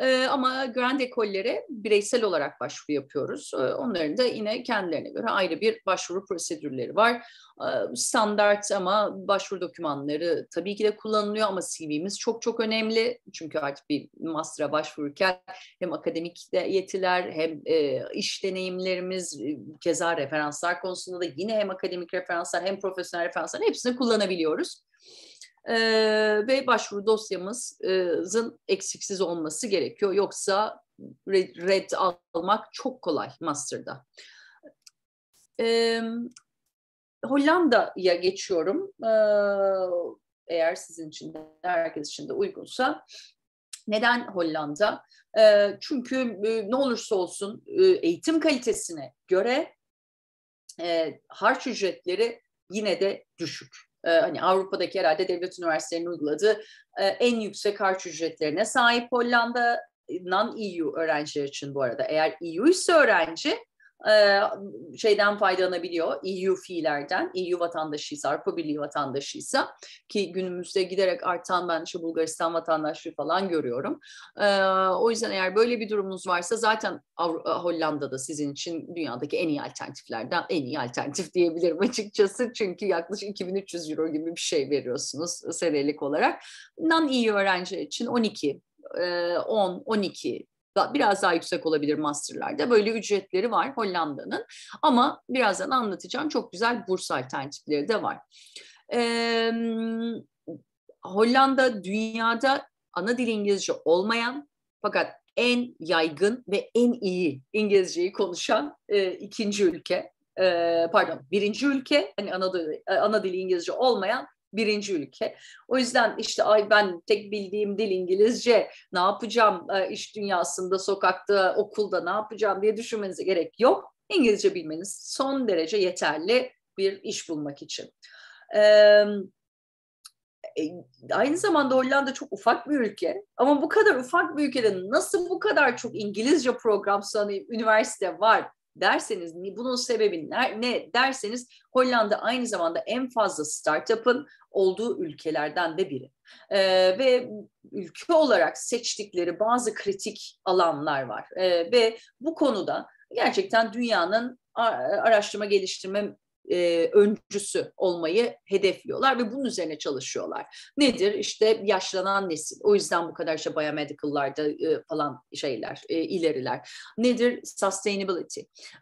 Speaker 1: e, ama grand ekollere bireysel olarak başvuru yapıyoruz. E, onların da yine kendilerine göre ayrı bir başvuru prosedürleri var. E, standart ama başvuru dokümanları tabii ki de kullanılıyor ama CV'miz çok çok önemli. Çünkü artık bir master'a başvururken hem akademik yetiler hem e, iş deneyimlerimiz e, keza referanslar konusunda da yine hem akademik referanslar hem profesyonel referanslar hepsini kullanabiliyoruz e, ve başvuru dosyamızın eksiksiz olması gerekiyor. Yoksa red almak çok kolay master'da. E, Hollanda'ya geçiyorum. E, eğer sizin için de herkes için de uygunsa. Neden Hollanda? E, çünkü e, ne olursa olsun e, eğitim kalitesine göre e, harç ücretleri yine de düşük e, hani Avrupa'daki herhalde devlet üniversitelerinin uyguladığı e, en yüksek harç ücretlerine sahip Hollanda non-EU öğrenciler için bu arada. Eğer EU ise öğrenci şeyden faydalanabiliyor. EU fiilerden, EU vatandaşıysa, Avrupa Birliği vatandaşıysa ki günümüzde giderek artan ben şu Bulgaristan vatandaşlığı falan görüyorum. o yüzden eğer böyle bir durumunuz varsa zaten e, Hollanda'da sizin için dünyadaki en iyi alternatiflerden en iyi alternatif diyebilirim açıkçası. Çünkü yaklaşık 2300 euro gibi bir şey veriyorsunuz senelik olarak. Non-EU öğrenci için 12 10, 12 biraz daha yüksek olabilir masterlarda. Böyle ücretleri var Hollanda'nın ama birazdan anlatacağım çok güzel burs alternatifleri de var. Ee, Hollanda dünyada ana dil İngilizce olmayan fakat en yaygın ve en iyi İngilizceyi konuşan e, ikinci ülke. E, pardon birinci ülke hani ana, ana dili İngilizce olmayan birinci ülke. O yüzden işte ay ben tek bildiğim dil İngilizce ne yapacağım e, iş dünyasında, sokakta, okulda ne yapacağım diye düşünmenize gerek yok. İngilizce bilmeniz son derece yeterli bir iş bulmak için. Ee, aynı zamanda Hollanda çok ufak bir ülke ama bu kadar ufak bir ülkede nasıl bu kadar çok İngilizce program sanayım, üniversite var derseniz bunun sebebi ne derseniz Hollanda aynı zamanda en fazla startup'ın olduğu ülkelerden de biri. ee, ve ülke olarak seçtikleri bazı kritik alanlar var. ee, ve bu konuda gerçekten dünyanın araştırma geliştirme e, öncüsü olmayı hedefliyorlar ve bunun üzerine çalışıyorlar. Nedir? İşte yaşlanan nesil. O yüzden bu kadar işte biomedical'larda e, falan şeyler, e, ileriler. Nedir? Sustainability.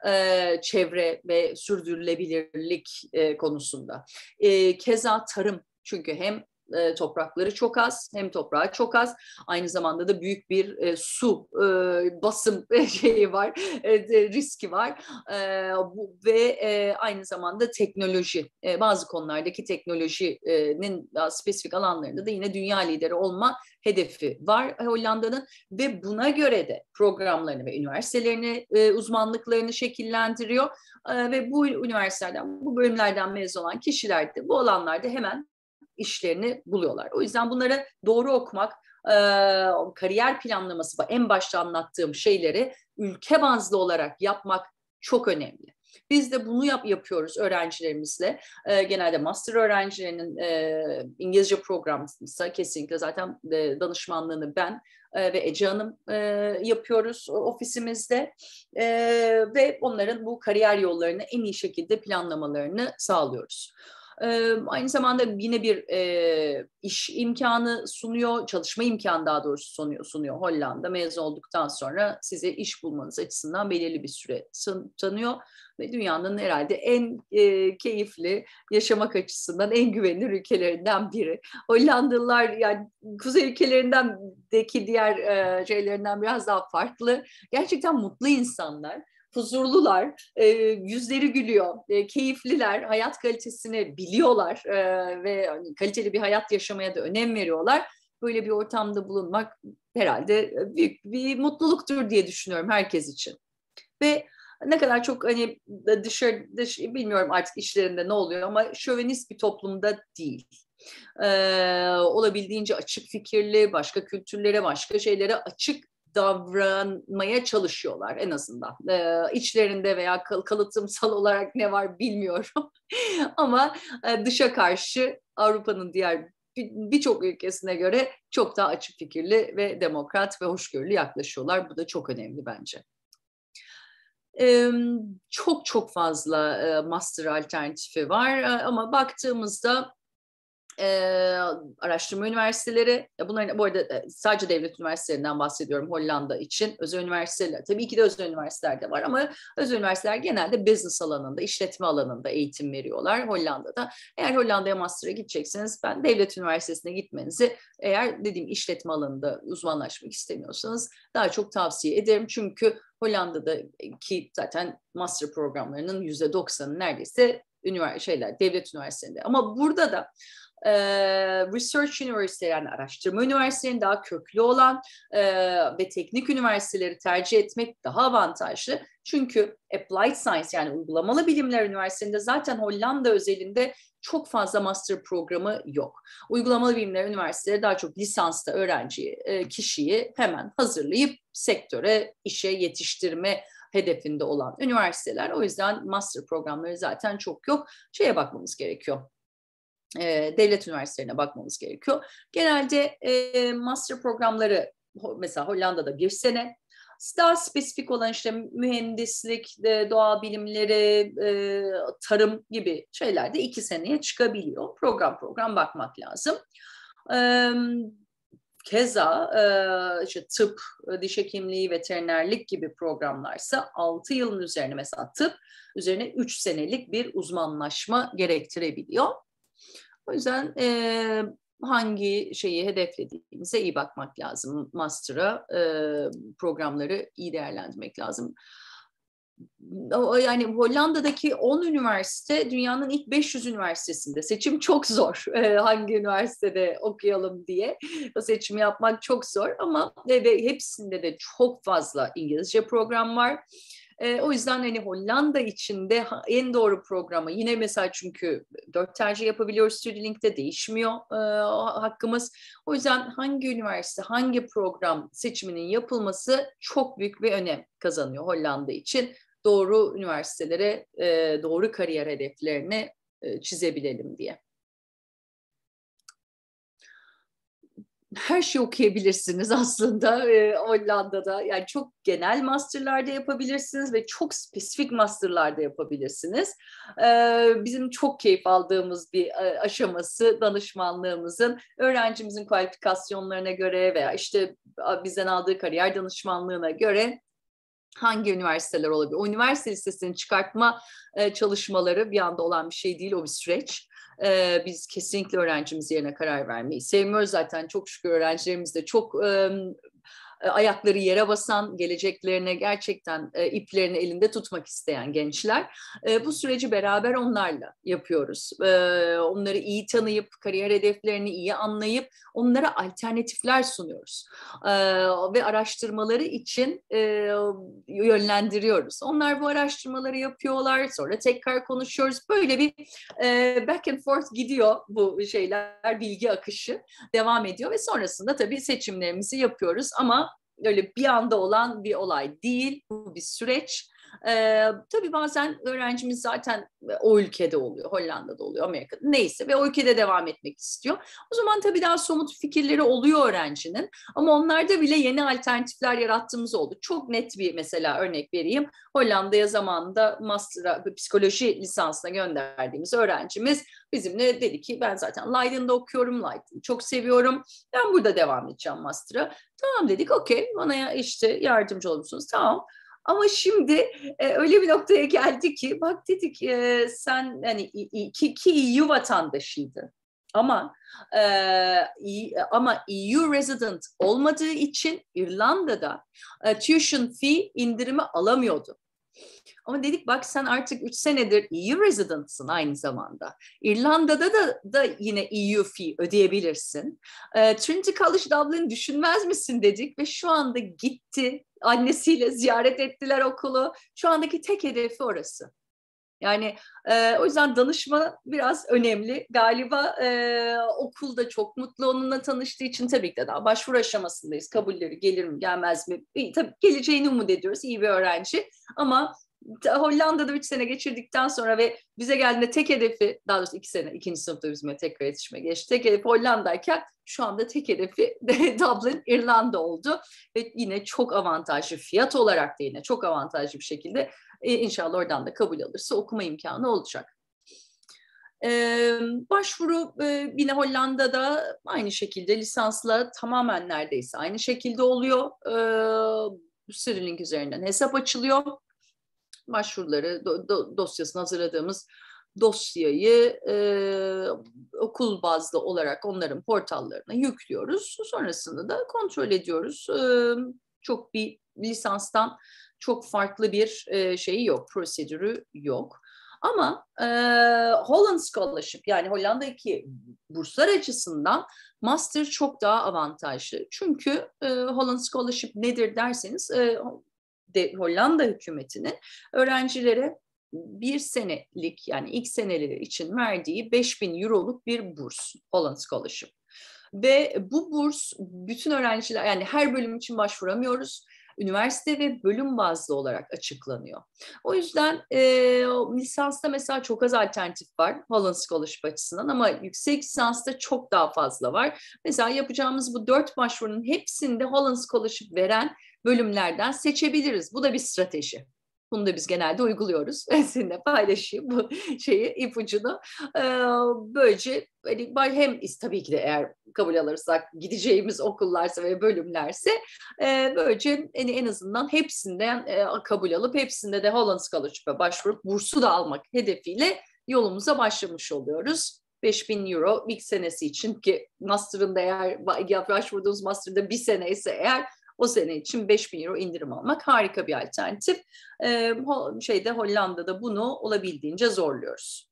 Speaker 1: E, çevre ve sürdürülebilirlik e, konusunda. E, keza tarım çünkü hem e, toprakları çok az, hem toprağı çok az, aynı zamanda da büyük bir e, su e, basım şeyi var, e, riski var e, bu, ve e, aynı zamanda teknoloji, e, bazı konulardaki teknolojinin spesifik alanlarında da yine dünya lideri olma hedefi var Hollanda'nın ve buna göre de programlarını ve üniversitelerini, e, uzmanlıklarını şekillendiriyor e, ve bu üniversitelerden, bu bölümlerden mezun olan kişiler de bu alanlarda hemen işlerini buluyorlar. O yüzden bunları doğru okumak, e, kariyer planlaması, en başta anlattığım şeyleri ülke bazlı olarak yapmak çok önemli. Biz de bunu yap yapıyoruz öğrencilerimizle. E, genelde master öğrencilerinin e, İngilizce programıysa kesinlikle zaten e, danışmanlığını ben e, ve Ece Hanım e, yapıyoruz ofisimizde e, ve onların bu kariyer yollarını en iyi şekilde planlamalarını sağlıyoruz aynı zamanda yine bir e, iş imkanı sunuyor, çalışma imkanı daha doğrusu sunuyor, sunuyor Hollanda. Mezun olduktan sonra size iş bulmanız açısından belirli bir süre tanıyor ve dünyanın herhalde en e, keyifli yaşamak açısından en güvenilir ülkelerinden biri. Hollandalılar yani kuzey ülkelerinden diğer e, şeylerinden biraz daha farklı. Gerçekten mutlu insanlar huzurlular, e, yüzleri gülüyor, e, keyifliler, hayat kalitesini biliyorlar e, ve hani kaliteli bir hayat yaşamaya da önem veriyorlar. Böyle bir ortamda bulunmak herhalde e, büyük bir mutluluktur diye düşünüyorum herkes için. Ve ne kadar çok hani dışarı, dış, bilmiyorum artık işlerinde ne oluyor ama şövenist bir toplumda değil. Ee, olabildiğince açık fikirli, başka kültürlere, başka şeylere açık davranmaya çalışıyorlar en azından. E, içlerinde veya kal- kalıtımsal olarak ne var bilmiyorum. Ama e, dışa karşı Avrupa'nın diğer birçok ülkesine göre çok daha açık fikirli ve demokrat ve hoşgörülü yaklaşıyorlar. Bu da çok önemli bence. Ee, çok çok fazla e, master alternatifi var e, ama baktığımızda e, araştırma üniversiteleri, ya bunların bu arada e, sadece devlet üniversitelerinden bahsediyorum Hollanda için. Özel üniversiteler, tabii ki de özel üniversiteler de var ama özel üniversiteler genelde business alanında, işletme alanında eğitim veriyorlar Hollanda'da. Eğer Hollanda'ya master'a gidecekseniz ben devlet üniversitesine gitmenizi eğer dediğim işletme alanında uzmanlaşmak istemiyorsanız daha çok tavsiye ederim. Çünkü Hollanda'daki zaten master programlarının %90'ı neredeyse üniversite şeyler devlet üniversitelerinde. Ama burada da e, research üniversiteleri yani araştırma üniversitelerinin daha köklü olan e, ve teknik üniversiteleri tercih etmek daha avantajlı. Çünkü applied science yani uygulamalı bilimler üniversitesinde zaten Hollanda özelinde çok fazla master programı yok. Uygulamalı bilimler üniversiteleri daha çok lisansta öğrenci e, kişiyi hemen hazırlayıp sektöre, işe yetiştirme hedefinde olan üniversiteler. O yüzden master programları zaten çok yok. Şeye bakmamız gerekiyor e, devlet üniversitelerine bakmamız gerekiyor. Genelde e, master programları mesela Hollanda'da bir sene, daha spesifik olan işte mühendislik, doğa bilimleri, e, tarım gibi şeyler de iki seneye çıkabiliyor. Program program bakmak lazım. E, keza e, işte tıp, diş hekimliği, veterinerlik gibi programlarsa altı yılın üzerine mesela tıp üzerine üç senelik bir uzmanlaşma gerektirebiliyor. O yüzden e, hangi şeyi hedeflediğimize iyi bakmak lazım. Master'a e, programları iyi değerlendirmek lazım. Yani Hollanda'daki 10 üniversite dünyanın ilk 500 üniversitesinde. Seçim çok zor hangi üniversitede okuyalım diye. O seçimi yapmak çok zor ama e, ve hepsinde de çok fazla İngilizce program var e, o yüzden hani Hollanda içinde en doğru programı yine mesela çünkü dört tercih yapabiliyoruz Sürilink'te değişmiyor e, hakkımız. O yüzden hangi üniversite, hangi program seçiminin yapılması çok büyük bir önem kazanıyor Hollanda için. Doğru üniversitelere, e, doğru kariyer hedeflerini e, çizebilelim diye. her şeyi okuyabilirsiniz aslında e, Hollanda'da. Yani çok genel masterlarda yapabilirsiniz ve çok spesifik masterlarda yapabilirsiniz. E, bizim çok keyif aldığımız bir aşaması danışmanlığımızın öğrencimizin kualifikasyonlarına göre veya işte bizden aldığı kariyer danışmanlığına göre hangi üniversiteler olabilir? O üniversite listesini çıkartma e, çalışmaları bir anda olan bir şey değil, o bir süreç. E, biz kesinlikle öğrencimiz yerine karar vermeyi sevmiyoruz. Zaten çok şükür öğrencilerimiz de çok e, e, ayakları yere basan, geleceklerine gerçekten e, iplerini elinde tutmak isteyen gençler. E, bu süreci beraber onlarla yapıyoruz. Onları iyi tanıyıp, kariyer hedeflerini iyi anlayıp onlara alternatifler sunuyoruz. Ve araştırmaları için yönlendiriyoruz. Onlar bu araştırmaları yapıyorlar, sonra tekrar konuşuyoruz. Böyle bir back and forth gidiyor bu şeyler, bilgi akışı devam ediyor ve sonrasında tabii seçimlerimizi yapıyoruz ama öyle bir anda olan bir olay değil. Bu bir süreç e, tabii bazen öğrencimiz zaten o ülkede oluyor, Hollanda'da oluyor, Amerika'da neyse ve o ülkede devam etmek istiyor. O zaman tabii daha somut fikirleri oluyor öğrencinin ama onlarda bile yeni alternatifler yarattığımız oldu. Çok net bir mesela örnek vereyim. Hollanda'ya zamanında master'a psikoloji lisansına gönderdiğimiz öğrencimiz bizimle dedi ki ben zaten Leiden'de okuyorum, Leiden'i çok seviyorum. Ben burada devam edeceğim master'a. Tamam dedik okey bana işte yardımcı olursunuz tamam. Ama şimdi e, öyle bir noktaya geldi ki bak dedik e, sen hani iki, iki EU vatandaşıydı ama e, ama EU resident olmadığı için İrlanda'da e, tuition fee indirimi alamıyordu. Ama dedik bak sen artık 3 senedir EU residentsın aynı zamanda. İrlanda'da da, da yine EU fee ödeyebilirsin. E, Trinity College Dublin düşünmez misin dedik ve şu anda gitti annesiyle ziyaret ettiler okulu. Şu andaki tek hedefi orası. Yani e, o yüzden danışma biraz önemli. Galiba e, okulda çok mutlu onunla tanıştığı için tabii ki de daha başvuru aşamasındayız. Kabulleri gelir mi gelmez mi? İyi, tabii geleceğini umut ediyoruz. İyi bir öğrenci ama Hollanda'da 3 sene geçirdikten sonra ve bize geldiğinde tek hedefi daha doğrusu 2 sene 2. sınıfta bizimle tekrar yetişme geçti. Tek hedefi Hollanda'yken şu anda tek hedefi Dublin, İrlanda oldu. Ve yine çok avantajlı fiyat olarak da yine çok avantajlı bir şekilde e, inşallah oradan da kabul alırsa okuma imkanı olacak. Ee, başvuru e, yine Hollanda'da aynı şekilde lisansla tamamen neredeyse aynı şekilde oluyor. Ee, Sürülink üzerinden hesap açılıyor başvuruları do, do, dosyasını hazırladığımız dosyayı e, okul bazlı olarak onların portallarına yüklüyoruz. Sonrasında da kontrol ediyoruz. E, çok bir lisanstan çok farklı bir e, şeyi yok, prosedürü yok. Ama e, Holland Scholarship yani Hollanda'daki burslar açısından master çok daha avantajlı. Çünkü e, Holland Scholarship nedir derseniz e, de, Hollanda hükümetinin öğrencilere bir senelik yani ilk seneleri için verdiği 5000 euroluk bir burs olan scholarship. Ve bu burs bütün öğrenciler yani her bölüm için başvuramıyoruz üniversite ve bölüm bazlı olarak açıklanıyor. O yüzden e, lisansta mesela çok az alternatif var Holland Scholarship açısından ama yüksek lisansta çok daha fazla var. Mesela yapacağımız bu dört başvurunun hepsinde Holland Scholarship veren bölümlerden seçebiliriz. Bu da bir strateji. Bunu da biz genelde uyguluyoruz. Ben seninle paylaşayım bu şeyi, ipucunu. Ee, böylece hani hem tabii ki de eğer kabul alırsak gideceğimiz okullarsa ve bölümlerse e, böylece en, hani, en azından hepsinden e, kabul alıp hepsinde de Holland Scholarship'e başvurup bursu da almak hedefiyle yolumuza başlamış oluyoruz. 5000 euro ilk senesi için ki master'ında eğer başvurduğunuz master'da bir sene ise eğer o sene için 5000 euro indirim almak harika bir alternatif. şeyde Hollanda'da bunu olabildiğince zorluyoruz.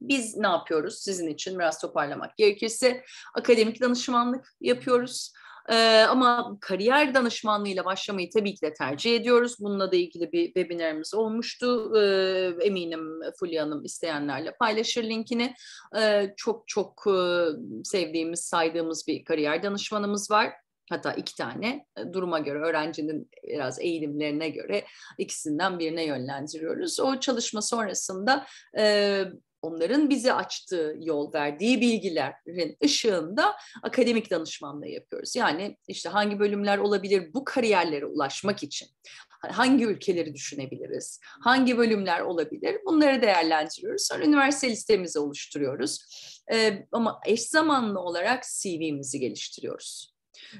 Speaker 1: Biz ne yapıyoruz sizin için biraz toparlamak gerekirse akademik danışmanlık yapıyoruz. Ee, ama kariyer danışmanlığıyla başlamayı tabii ki de tercih ediyoruz. Bununla da ilgili bir webinarımız olmuştu. Ee, eminim Fulya Hanım isteyenlerle paylaşır linkini. Ee, çok çok e, sevdiğimiz, saydığımız bir kariyer danışmanımız var hatta iki tane e, duruma göre öğrencinin biraz eğilimlerine göre ikisinden birine yönlendiriyoruz. O çalışma sonrasında e, onların bize açtığı yol verdiği bilgilerin ışığında akademik danışmanlığı yapıyoruz. Yani işte hangi bölümler olabilir bu kariyerlere ulaşmak için? Hangi ülkeleri düşünebiliriz? Hangi bölümler olabilir? Bunları değerlendiriyoruz. Sonra üniversite listemizi oluşturuyoruz. Ee, ama eş zamanlı olarak CV'mizi geliştiriyoruz.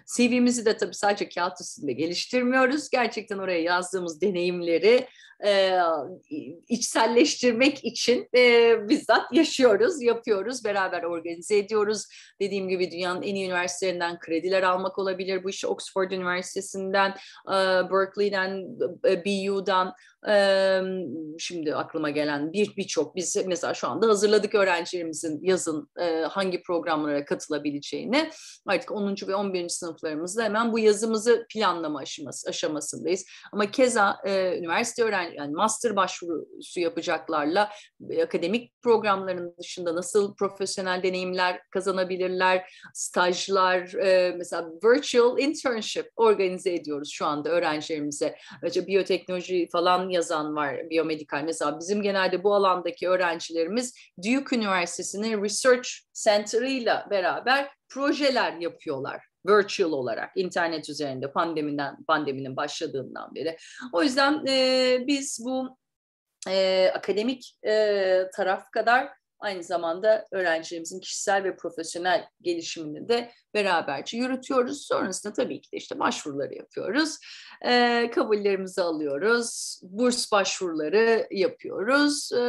Speaker 1: CV'mizi de tabii sadece kağıt üstünde geliştirmiyoruz. Gerçekten oraya yazdığımız deneyimleri e, içselleştirmek için e, bizzat yaşıyoruz, yapıyoruz, beraber organize ediyoruz. Dediğim gibi dünyanın en iyi üniversitelerinden krediler almak olabilir. Bu iş Oxford Üniversitesi'nden, e, Berkeley'den, e, BU'dan, e, şimdi aklıma gelen bir birçok biz mesela şu anda hazırladık öğrencilerimizin yazın e, hangi programlara katılabileceğini. Artık 10. ve 11. sınıflarımızda hemen bu yazımızı planlama aşaması, aşamasındayız. Ama keza e, üniversite öğrenci yani master başvurusu yapacaklarla e, akademik programların dışında nasıl profesyonel deneyimler kazanabilirler, stajlar, e, mesela virtual internship organize ediyoruz şu anda öğrencilerimize. Mesela biyoteknoloji falan yazan var, biyomedikal. Mesela bizim genelde bu alandaki öğrencilerimiz Duke Üniversitesi'nin Research Center'ıyla beraber projeler yapıyorlar virtual olarak internet üzerinde pandemiden pandeminin başladığından beri. O yüzden e, biz bu e, akademik e, taraf kadar aynı zamanda öğrencilerimizin kişisel ve profesyonel gelişimini de beraberce yürütüyoruz. Sonrasında tabii ki de işte başvuruları yapıyoruz. E, kabullerimizi alıyoruz. Burs başvuruları yapıyoruz. E,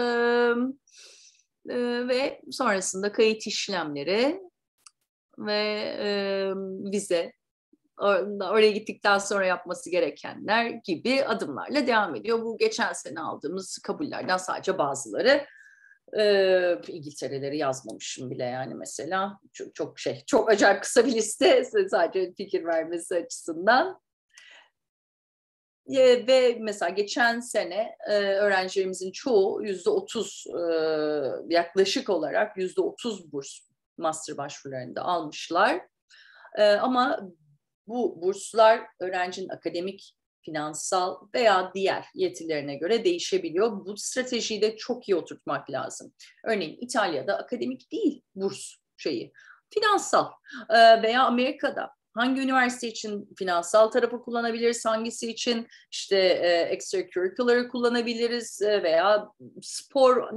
Speaker 1: e, ve sonrasında kayıt işlemleri ve e, vize oraya gittikten sonra yapması gerekenler gibi adımlarla devam ediyor. Bu geçen sene aldığımız kabullerden sadece bazıları. Ee, İngiltere'leri yazmamışım bile yani mesela. Çok, çok şey, çok acayip kısa bir liste sadece fikir vermesi açısından. Ee, ve mesela geçen sene e, öğrencilerimizin çoğu yüzde otuz yaklaşık olarak yüzde otuz burs master başvurularını da almışlar. E, ama bu burslar öğrencinin akademik, finansal veya diğer yetilerine göre değişebiliyor. Bu stratejiyi de çok iyi oturtmak lazım. Örneğin İtalya'da akademik değil burs şeyi, finansal e, veya Amerika'da hangi üniversite için finansal tarafı kullanabiliriz, hangisi için işte e, extracurricular'ı kullanabiliriz e, veya spor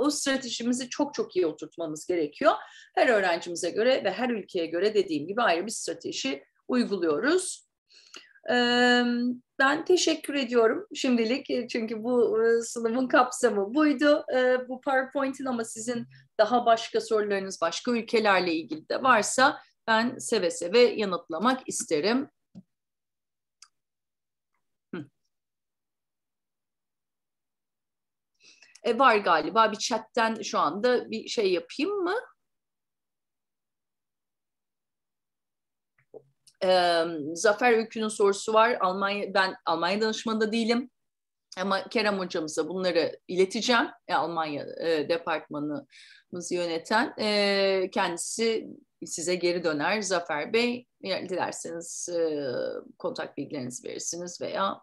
Speaker 1: o stratejimizi çok çok iyi oturtmamız gerekiyor. Her öğrencimize göre ve her ülkeye göre dediğim gibi ayrı bir strateji uyguluyoruz. Ben teşekkür ediyorum şimdilik e, çünkü bu e, sınavın kapsamı buydu. E, bu PowerPoint'in ama sizin daha başka sorularınız başka ülkelerle ilgili de varsa ben seve seve yanıtlamak isterim. E, var galiba bir chatten şu anda bir şey yapayım mı? E, Zafer Öykü'nün sorusu var. Almanya ben Almanya danışmanı da değilim. Ama Kerem hocamıza bunları ileteceğim. E, Almanya e, departmanımızı yöneten e, kendisi size geri döner Zafer Bey. E, dilerseniz e, kontak bilgilerinizi verirsiniz veya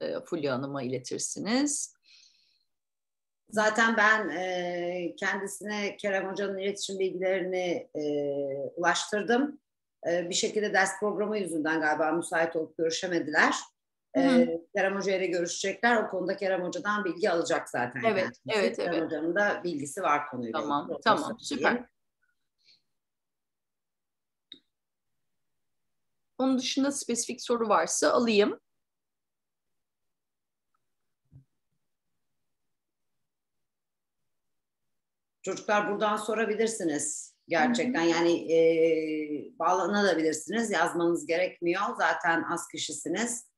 Speaker 1: e, Fulya Hanım'a iletirsiniz.
Speaker 2: Zaten ben e, kendisine Kerem Hoca'nın iletişim bilgilerini e, ulaştırdım. E, bir şekilde ders programı yüzünden galiba müsait olup görüşemediler. E, Kerem Hoca ile görüşecekler. O konuda Kerem Hoca'dan bilgi alacak zaten. Evet, kendisi. evet, Kerem evet. Hoca'nın da bilgisi var konuyla. Tamam, ilgili. tamam, süper.
Speaker 1: Onun dışında spesifik soru varsa alayım.
Speaker 2: Çocuklar buradan sorabilirsiniz gerçekten. Hı hı. Yani e, bağlanabilirsiniz. Yazmanız gerekmiyor. Zaten az kişisiniz.